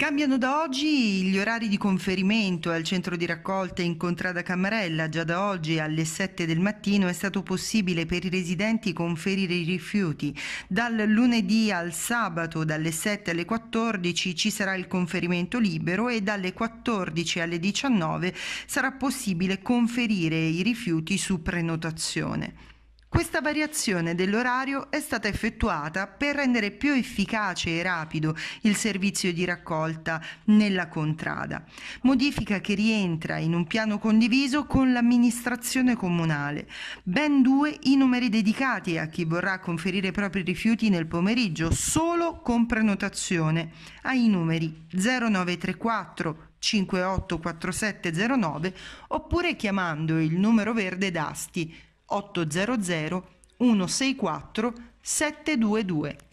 Cambiano da oggi gli orari di conferimento al centro di raccolta in Contrada Camarella. Già da oggi alle 7 del mattino è stato possibile per i residenti conferire i rifiuti. Dal lunedì al sabato dalle 7 alle 14 ci sarà il conferimento libero e dalle 14 alle 19 sarà possibile conferire i rifiuti su prenotazione. Questa variazione dell'orario è stata effettuata per rendere più efficace e rapido il servizio di raccolta nella contrada, modifica che rientra in un piano condiviso con l'amministrazione comunale. Ben due i numeri dedicati a chi vorrà conferire i propri rifiuti nel pomeriggio solo con prenotazione ai numeri 0934 584709 oppure chiamando il numero verde d'Asti 800 164 722.